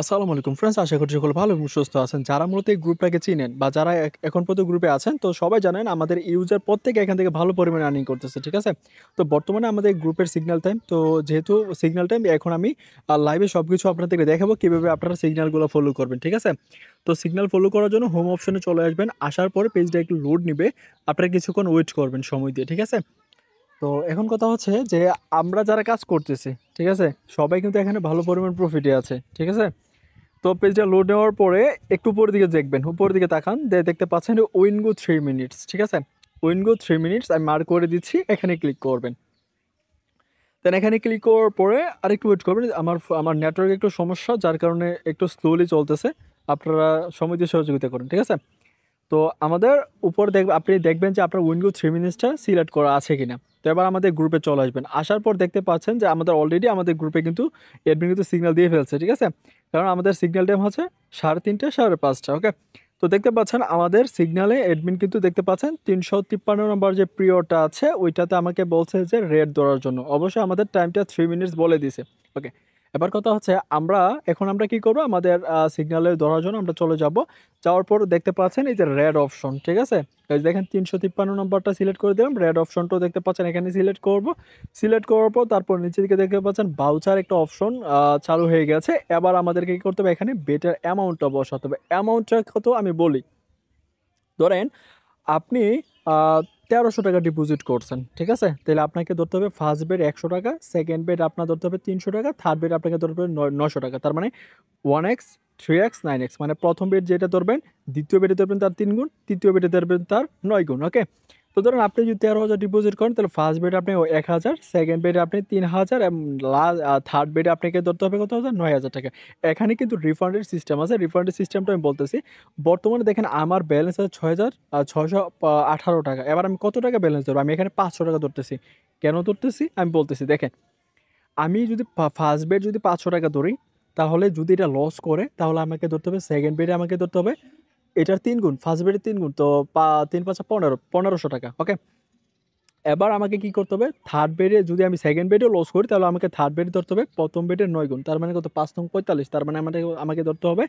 আসসালামু আলাইকুম ফ্রেন্ডস আশা করছি সকল ভালো এবং সুস্থ আছেন যারা মূলত এই গ্রুপটাকে চিনেন বা যারা এখন পর্যন্ত গ্রুপে আছেন তো সবাই জানেন আমাদের ইউজার প্রত্যেকে এখান থেকে ভালো পরিমাণে আর্নিং করতেছে ঠিক আছে তো বর্তমানে আমাদের গ্রুপের সিগন্যাল টাইম তো যেহেতু সিগন্যাল টাইম এখন আমি লাইভে সব কিছু আপনাদেরকে দেখাবো কীভাবে আপনারা সিগন্যালগুলো ফলো করবেন ঠিক আছে তো সিগন্যাল ফলো করার জন্য হোম অপশনে চলে আসবেন আসার পরে পেজটা একটু লোড নেবে আপনারা কিছুক্ষণ ওয়েট করবেন সময় দিয়ে ঠিক আছে তো এখন কথা হচ্ছে যে আমরা যারা কাজ করতেছি ঠিক আছে সবাই কিন্তু এখানে ভালো পরিমাণ প্রফিটে আছে ঠিক আছে তো পেজটা লোড নেওয়ার পরে একটু উপর দিকে দেখবেন উপর দিকে তাকান দেখতে পাচ্ছেন উইনগো থ্রি মিনিটস ঠিক আছে উইনগো থ্রি মিনিটস আমি মার্ক করে দিচ্ছি এখানে ক্লিক করবেন দেন এখানে ক্লিক করার পরে আরেকটু ওয়েট করবেন আমার আমার নেটওয়ার্ক একটু সমস্যা যার কারণে একটু স্লোলি চলতেছে আপনারা সময় দিয়ে সহযোগিতা করেন ঠিক আছে তো আমাদের উপর দেখবেন আপনি দেখবেন যে আপনার উইনগো থ্রি মিনিটসটা সিলেক্ট করা আছে কিনা তো এবার আমাদের গ্রুপে চলে আসবেন আসার পর দেখতে পাচ্ছেন যে আমাদের অলরেডি আমাদের গ্রুপে কিন্তু অ্যাডমিন কিন্তু সিগন্যাল দিয়ে ফেলছে ঠিক আছে কারণ আমাদের সিগন্যাল টাইম হচ্ছে সাড়ে তিনটে সাড়ে পাঁচটা ওকে তো দেখতে পাচ্ছেন আমাদের সিগনালে অ্যাডমিন কিন্তু দেখতে পাচ্ছেন তিনশো তিপ্পান্ন নম্বর যে প্রিয়টা আছে ওইটাতে আমাকে বলছে যে রেড ধরার জন্য অবশ্যই আমাদের টাইমটা থ্রি মিনিটস বলে দিছে ওকে এবার কথা হচ্ছে আমরা এখন আমরা কি করব আমাদের সিগনালে ধরার জন্য আমরা চলে যাব যাওয়ার পর দেখতে পাচ্ছেন এই যে রেড অপশন ঠিক আছে দেখেন তিনশো তিপ্পান্ন নম্বরটা সিলেক্ট করে দিলাম রেড অপশনটাও দেখতে পাচ্ছেন এখানে সিলেক্ট করব সিলেক্ট করার পর তারপর নিচে দিকে দেখতে পাচ্ছেন বাউচার একটা অপশন চালু হয়ে গেছে এবার আমাদেরকে কী করতে হবে এখানে বেটার অ্যামাউন্টটা বসাতে হবে অ্যামাউন্টটা কত আমি বলি ধরেন আপনি তেরোশো টাকা ডিপোজিট করছেন ঠিক আছে তাহলে আপনাকে ধরতে হবে ফার্স্ট বেড একশো টাকা সেকেন্ড বেড আপনার ধরতে হবে তিনশো টাকা থার্ড বেড আপনাকে ধরতে হবে নশো টাকা তার মানে one X three X nine X মানে প্রথম বেড যেটা ধরবেন দ্বিতীয় বেডে ধরবেন তার তিন গুণ তৃতীয় বেডে ধরবেন তার নয় গুণ ওকে তো ধরুন আপনি যদি তেরো হাজার ডিপোজিট করেন তাহলে ফার্স্ট বেডে আপনি এক হাজার সেকেন্ড বেডে আপনি তিন হাজার এবং লাস্ট থার্ড বেডে আপনাকে ধরতে হবে কত হাজার নয় হাজার টাকা এখানে কিন্তু রিফান্ডের সিস্টেম আছে রিফান্ডের সিস্টেমটা আমি বলতেছি বর্তমানে দেখেন আমার ব্যালেন্স আছে ছয় হাজার ছশো আঠারো টাকা এবার আমি কত টাকা ব্যালেন্স ধরবো আমি এখানে পাঁচশো টাকা ধরতেছি কেন ধরতেছি আমি বলতেছি দেখেন আমি যদি ফার্স্ট বেড যদি পাঁচশো টাকা ধরি তাহলে যদি এটা লস করে তাহলে আমাকে ধরতে হবে সেকেন্ড বেডে আমাকে ধরতে হবে এটার তিন গুণ ফার্স্ট বেডের তিন গুণ তো তিন পাঁচা পনেরো পনেরোশো টাকা ওকে এবার আমাকে কি করতে হবে থার্ড বেডে যদি আমি সেকেন্ড বেডেও লস করি তাহলে আমাকে থার্ড বেড ধরতে হবে প্রথম বেডের নয় গুণ তার মানে কত পাঁচ নং পঁয়তাল্লিশ তার মানে আমাকে আমাকে ধরতে হবে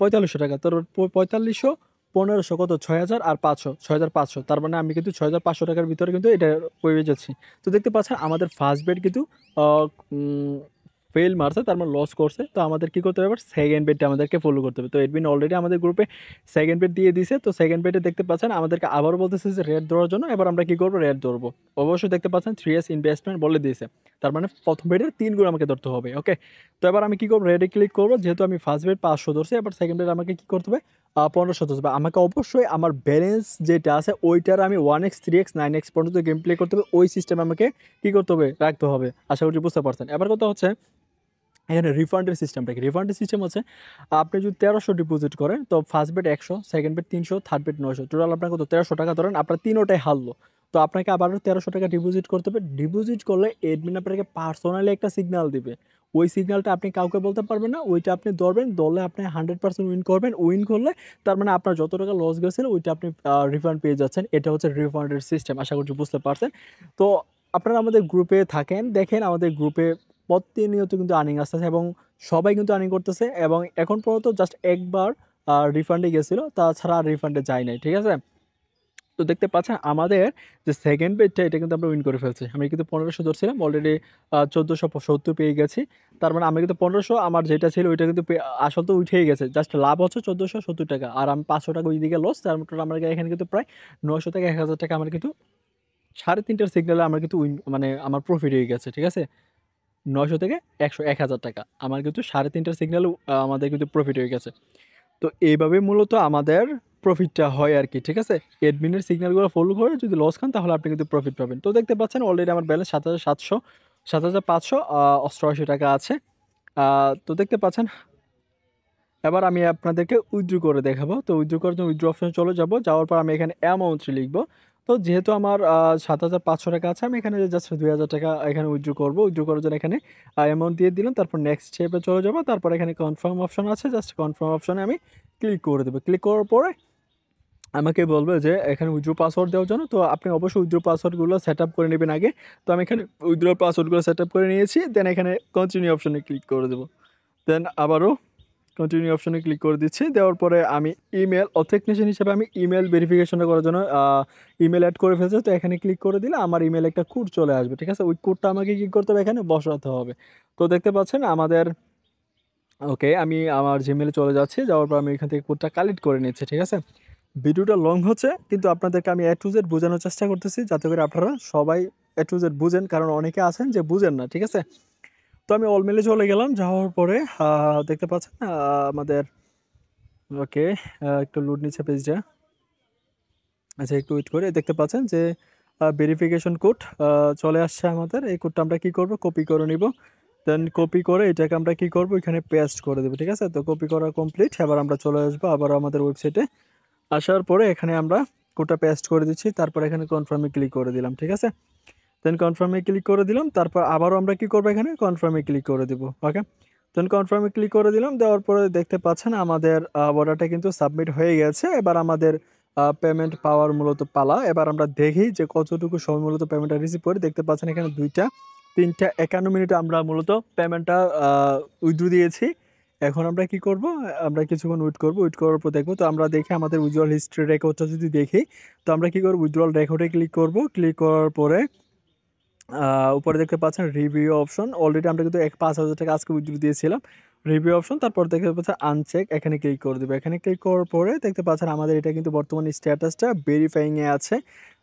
পঁয়তাল্লিশশো টাকা তো মানে পঁয়তাল্লিশশো পনেরোশো কত ছয় হাজার আর পাঁচশো ছয় হাজার পাঁচশো তার মানে আমি কিন্তু ছয় হাজার পাঁচশো টাকার ভিতরে কিন্তু এটা পেয়ে যাচ্ছি তো দেখতে পাচ্ছেন আমাদের ফার্স্ট বেড কিন্তু ফেল মারছে তার মানে লস করছে তো আমাদের কি করতে হবে এবার সেকেন্ড বেডটা আমাদেরকে ফলো করতে হবে তো এডমিন অলরেডি আমাদের গ্রুপে সেকেন্ড বেড দিয়ে দিছে তো সেকেন্ড বেডে দেখতে পাচ্ছেন আমাদেরকে আবারও বলতেছে যে রেড ধরার জন্য এবার আমরা কী করবো রেড ধরবো অবশ্যই দেখতে পাচ্ছেন থ্রি এস ইনভেস্টমেন্ট বলে দিয়েছে তার মানে প্রথম বেডের তিন গুণ আমাকে ধরতে হবে ওকে তো এবার আমি কী করবো রেডে ক্লিক করবো যেহেতু আমি ফার্স্ট বেড পাঁচশো ধরছি এবার সেকেন্ড বেড আমাকে কী করতে হবে পনেরো সতেরো বা আমাকে অবশ্যই আমার ব্যালেন্স যেটা আছে ওইটার আমি one X three X nine X পর্যন্ত গেম প্লে করতে হবে ওই সিস্টেমে আমাকে কী করতে হবে রাখতে হবে আশা করি বুঝতে পারছেন এবার কথা হচ্ছে এখানে রিফান্ডের সিস্টেমটা কি রিফান্ডের সিস্টেম হচ্ছে আপনি যদি তেরোশো ডিপোজিট করেন তো ফার্স্ট বেড একশো সেকেন্ড বেড তিনশো থার্ড বেড নয়শো টোটাল আপনার কত তেরোশো টাকা ধরেন আপনার তিনোটাই হারলো তো আপনাকে আবারও তেরোশো টাকা ডিপোজিট করতে হবে ডিপোজিট করলে অ্যাডমিন আপনাকে পার্সোনালি একটা সিগনাল দিবে ওই সিগনালটা আপনি কাউকে বলতে পারবেন না ওইটা আপনি ধরবেন দলে আপনি হান্ড্রেড পার্সেন্ট উইন করবেন উইন করলে তার মানে আপনার যত টাকা লস গেছেন ওইটা আপনি রিফান্ড পেয়ে যাচ্ছেন এটা হচ্ছে রিফান্ডের সিস্টেম আশা করছি বুঝতে পারছেন তো আপনারা আমাদের গ্রুপে থাকেন দেখেন আমাদের গ্রুপে প্রতিনিয়ত কিন্তু আর্নিং আসতেছে এবং সবাই কিন্তু আর্নিং করতেছে এবং এখন পর্যন্ত জাস্ট একবার রিফান্ডে গেছিলো তাছাড়া আর রিফান্ডে যায় নাই ঠিক আছে তো দেখতে পাচ্ছেন আমাদের যে সেকেন্ড বেডটা এটা কিন্তু আমরা উইন করে ফেলছি আমি কিন্তু পনেরোশো ধরছিলাম অলরেডি চোদ্দোশো সত্তর পেয়ে গেছি তার মানে আমি কিন্তু পনেরোশো আমার যেটা ছিল ওইটা কিন্তু আসল তো উঠেই গেছে জাস্ট লাভ হচ্ছে চোদ্দোশো সত্তর টাকা আর আমি পাঁচশো টাকা ওইদিকে লস তার মতো মানে আমার এখানে কিন্তু প্রায় নশো থেকে এক হাজার টাকা আমার কিন্তু সাড়ে তিনটার সিগনালে আমার কিন্তু উইন মানে আমার প্রফিট হয়ে গেছে ঠিক আছে নশো থেকে একশো এক হাজার টাকা আমার কিন্তু সাড়ে তিনটার সিগনাল আমাদের কিন্তু প্রফিট হয়ে গেছে তো এইভাবে মূলত আমাদের প্রফিটটা হয় আর কি ঠিক আছে অ্যাডমিনের সিগন্যালগুলো ফলো করে যদি লস খান তাহলে আপনি কিন্তু প্রফিট পাবেন তো দেখতে পাচ্ছেন অলরেডি আমার ব্যালেন্স সাত হাজার সাতশো সাত হাজার পাঁচশো অষ্টআশি টাকা আছে তো দেখতে পাচ্ছেন এবার আমি আপনাদেরকে উইথড্রু করে দেখাবো তো উইথড্রু করার জন্য উইথড্রু অপশানে চলে যাব যাওয়ার পর আমি এখানে অ্যামাউন্টটি লিখবো তো যেহেতু আমার সাত হাজার পাঁচশো টাকা আছে আমি এখানে জাস্ট দুই হাজার টাকা এখানে উইথড্রু করবো উইথড্রু করার জন্য এখানে অ্যামাউন্ট দিয়ে দিলাম তারপর নেক্সট স্টেপে চলে যাবো তারপর এখানে কনফার্ম অপশান আছে জাস্ট কনফার্ম অপশানে আমি ক্লিক করে দেবো ক্লিক করার পরে আমাকে বলবে যে এখানে উইড্রো পাসওয়ার্ড দেওয়ার জন্য তো আপনি অবশ্যই উইড্রো পাসওয়ার্ডগুলো সেট আপ করে নেবেন আগে তো আমি এখানে উইড্রো পাসওয়ার্ডগুলো সেট আপ করে নিয়েছি দেন এখানে কন্টিনিউ অপশনে ক্লিক করে দেবো দেন আবারও কন্টিনিউ অপশনে ক্লিক করে দিচ্ছি দেওয়ার পরে আমি ইমেল অথেকনেশন হিসেবে আমি ইমেল ভেরিফিকেশনটা করার জন্য ইমেল অ্যাড করে ফেলছে তো এখানে ক্লিক করে দিলে আমার ইমেল একটা কোড চলে আসবে ঠিক আছে ওই কোডটা আমাকে কী করতে হবে এখানে বসাতে হবে তো দেখতে পাচ্ছেন আমাদের ওকে আমি আমার জিমেলে চলে যাচ্ছি যাওয়ার পর আমি এখান থেকে কোডটা কালেক্ট করে নিচ্ছি ঠিক আছে ভিডিওটা লং হচ্ছে কিন্তু আপনাদেরকে আমি এ টু জেড বোঝানোর চেষ্টা করতেছি যাতে করে আপনারা সবাই এ টু জেড বুঝেন কারণ অনেকে আছেন যে বুঝেন না ঠিক আছে তো আমি অলমেলে চলে গেলাম যাওয়ার পরে দেখতে পাচ্ছেন আমাদের ওকে একটু লুট নিচ্ছে পেজটা আচ্ছা একটু ওয়েট করে দেখতে পাচ্ছেন যে ভেরিফিকেশন কোড চলে আসছে আমাদের এই কোডটা আমরা কি করবো কপি করে নিব দেন কপি করে এটাকে আমরা কি করবো এখানে পেস্ট করে দেবো ঠিক আছে তো কপি করা কমপ্লিট এবার আমরা চলে আসবো আবার আমাদের ওয়েবসাইটে আসার পরে এখানে আমরা কোটা পেস্ট করে দিচ্ছি তারপর এখানে কনফার্মে ক্লিক করে দিলাম ঠিক আছে দেন কনফার্মে ক্লিক করে দিলাম তারপর আবারও আমরা কি করবো এখানে কনফার্মে ক্লিক করে দেবো ওকে দেন কনফার্মে ক্লিক করে দিলাম দেওয়ার পরে দেখতে পাচ্ছেন আমাদের অর্ডারটা কিন্তু সাবমিট হয়ে গেছে এবার আমাদের পেমেন্ট পাওয়ার মূলত পালা এবার আমরা দেখি যে কতটুকু সময় মূলত পেমেন্টটা রিসিভ করি দেখতে পাচ্ছেন এখানে দুইটা তিনটা একান্ন মিনিটে আমরা মূলত পেমেন্টটা উইথড্রু দিয়েছি এখন আমরা কি করব আমরা কিছুক্ষণ উইট করব উইট করার পর দেখবো তো আমরা দেখে আমাদের উইজুয়াল হিস্ট্রি রেকর্ডটা যদি দেখি তো আমরা কী করবো উইজুয়াল রেকর্ডে ক্লিক করব ক্লিক করার পরে উপরে দেখতে পাচ্ছেন রিভিউ অপশন অলরেডি আমরা কিন্তু এক পাঁচ হাজার টাকা আজকে উইথড্রো দিয়েছিলাম রিভিউ অপশন তারপর দেখতে পাচ্ছেন আনচেক এখানে ক্লিক করে দেবে এখানে ক্লিক করার পরে দেখতে পাচ্ছেন আমাদের এটা কিন্তু বর্তমানে স্ট্যাটাসটা ভেরিফাইংয়ে আছে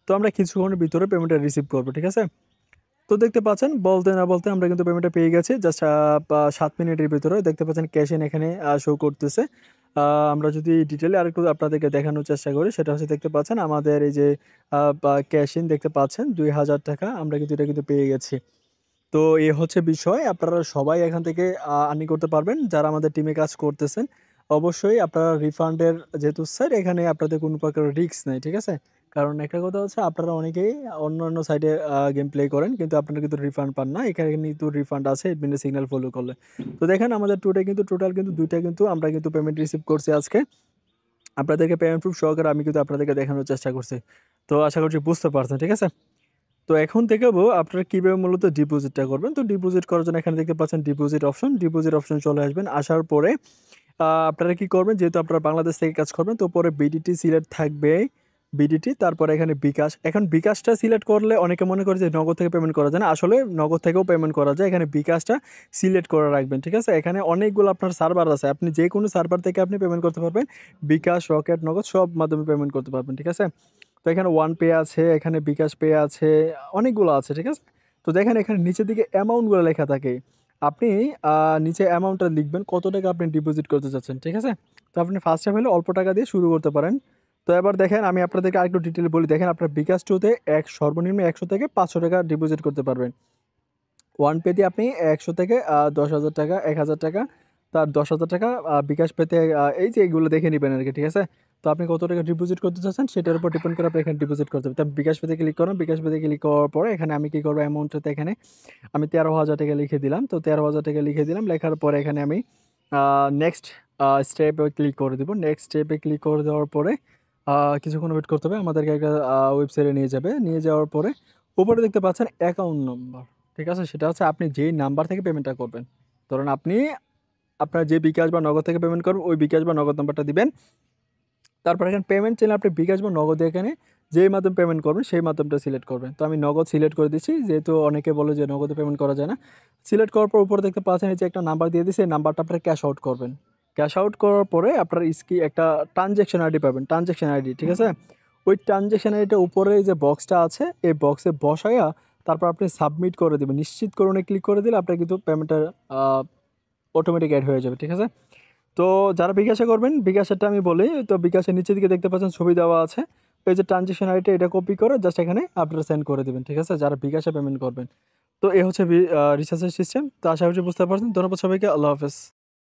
তো আমরা কিছুক্ষণের ভিতরে পেমেন্টটা রিসিভ করবো ঠিক আছে তো দেখতে পাচ্ছেন বলতে না বলতে আমরা কিন্তু পেমেন্টটা পেয়ে গেছি জাস্ট সাত মিনিটের ভিতরে দেখতে পাচ্ছেন ক্যাশ ইন এখানে শো করতেছে আমরা যদি ডিটেলে আরেকটু আপনাদেরকে দেখানোর চেষ্টা করি সেটা হচ্ছে দেখতে পাচ্ছেন আমাদের এই যে ক্যাশ ইন দেখতে পাচ্ছেন দুই হাজার টাকা আমরা কিন্তু এটা কিন্তু পেয়ে গেছি তো এ হচ্ছে বিষয় আপনারা সবাই এখান থেকে আর্নি করতে পারবেন যারা আমাদের টিমে কাজ করতেছেন অবশ্যই আপনারা রিফান্ডের যেহেতু স্যার এখানে আপনাদের কোনো প্রকার রিস্ক নেই ঠিক আছে কারণ একটা কথা হচ্ছে আপনারা অনেকেই অন্য অন্য সাইডে গেম প্লে করেন কিন্তু আপনারা কিন্তু রিফান্ড পান না এখানে কিন্তু রিফান্ড আছে এডমিনের সিগনাল ফলো করলে তো দেখেন আমাদের টুডে কিন্তু টোটাল কিন্তু দুইটা কিন্তু আমরা কিন্তু পেমেন্ট রিসিভ করছি আজকে আপনাদেরকে পেমেন্ট প্রুফ সহকারে আমি কিন্তু আপনাদেরকে দেখানোর চেষ্টা করছি তো আশা করছি বুঝতে পারছেন ঠিক আছে তো এখন দেখাবো আপনারা কীভাবে মূলত ডিপোজিটটা করবেন তো ডিপোজিট করার জন্য এখানে দেখতে পাচ্ছেন ডিপোজিট অপশন ডিপোজিট অপশন চলে আসবেন আসার পরে আপনারা কি করবেন যেহেতু আপনারা বাংলাদেশ থেকে কাজ করবেন তো পরে বিডিটি সিলেক্ট থাকবে বিডিটি তারপরে এখানে বিকাশ এখন বিকাশটা সিলেক্ট করলে অনেকে মনে করে যে নগদ থেকে পেমেন্ট করা যায় না আসলে নগদ থেকেও পেমেন্ট করা যায় এখানে বিকাশটা সিলেক্ট করে রাখবেন ঠিক আছে এখানে অনেকগুলো আপনার সার্ভার আছে আপনি যে কোনো সার্ভার থেকে আপনি পেমেন্ট করতে পারবেন বিকাশ রকেট নগদ সব মাধ্যমে পেমেন্ট করতে পারবেন ঠিক আছে তো এখানে ওয়ান পে আছে এখানে বিকাশ পে আছে অনেকগুলো আছে ঠিক আছে তো দেখেন এখানে নিচের দিকে অ্যামাউন্টগুলো লেখা থাকে আপনি নিচে অ্যামাউন্টটা লিখবেন কত টাকা আপনি ডিপোজিট করতে চাচ্ছেন ঠিক আছে তো আপনি ফার্স্ট টাইম হলে অল্প টাকা দিয়ে শুরু করতে পারেন তো এবারে দেখেন আমি আপনাদেরকে আরেকটু ডিটেইল বলি দেখেন আপনারা বিকাশ টুতে এক সর্বনিম্ন 100 টাকা 500 টাকা ডিপোজিট করতে পারবেন ওয়ান পেতে আপনি 100 টাকা থেকে 10000 টাকা 1000 টাকা তার 10000 টাকা বিকাশ পেতে এই যে এগুলো দেখে নিবেন আর কি ঠিক আছে তো আপনি কত টাকা ডিপোজিট করতে চাচ্ছেন সেটার উপর টিপন করা পরে এখানে ডিপোজিট করবে তারপর বিকাশ পেতে ক্লিক করুন বিকাশ পেতে ক্লিক করার পরে এখানে আমি কি করব অ্যামাউন্ট তো এখানে আমি 13000 টাকা লিখে দিলাম তো 13000 টাকা লিখে দিলাম লেখার পরে এখানে আমি नेक्स्ट স্টেপে ক্লিক করে দেব नेक्स्ट স্টেপে ক্লিক করে দেওয়ার পরে কিছুক্ষণ ওয়েট করতে হবে আমাদেরকে একটা ওয়েবসাইটে নিয়ে যাবে নিয়ে যাওয়ার পরে উপরে দেখতে পাচ্ছেন অ্যাকাউন্ট নম্বর ঠিক আছে সেটা হচ্ছে আপনি যেই নাম্বার থেকে পেমেন্টটা করবেন ধরুন আপনি আপনার যে বিকাশ বা নগদ থেকে পেমেন্ট করবেন ওই বিকাশ বা নগদ নাম্বারটা দিবেন তারপর এখানে পেমেন্ট চাইলে আপনি বিকাশ বা নগদ এখানে যেই মাধ্যম পেমেন্ট করবেন সেই মাধ্যমটা সিলেক্ট করবেন তো আমি নগদ সিলেক্ট করে দিচ্ছি যেহেতু অনেকে বলে যে নগদে পেমেন্ট করা যায় না সিলেক্ট করার পর উপরে দেখতে পাচ্ছেন এই যে একটা নাম্বার দিয়ে দিচ্ছে এই নাম্বারটা আপনার ক্যাশ আউট করবেন ক্যাশ আউট করার পরে আপনার স্কি একটা ট্রানজ্যাকশন আইডি পাবেন ট্রানজ্যাকশন আইডি ঠিক আছে ওই ট্রানজ্যাকশন আইডিটা উপরে যে বক্সটা আছে এই বক্সে বসাইয়া তারপর আপনি সাবমিট করে দেবেন নিশ্চিতকরণে ক্লিক করে দিলে আপনার কিন্তু পেমেন্টটা অটোমেটিক অ্যাড হয়ে যাবে ঠিক আছে তো যারা বিকাশে করবেন বিকাশেরটা আমি বলি তো বিকাশের নিচের দিকে দেখতে পাচ্ছেন ছবি দেওয়া আছে এই যে ট্রানজ্যাকশন আইডিটা এটা কপি করে জাস্ট এখানে আপনারা সেন্ড করে দেবেন ঠিক আছে যারা বিকাশে পেমেন্ট করবেন তো এ হচ্ছে রিসার্চের সিস্টেম তো আশা করছি বুঝতে পারছেন ধন্যবাদ সবাইকে আল্লাহ হাফেজ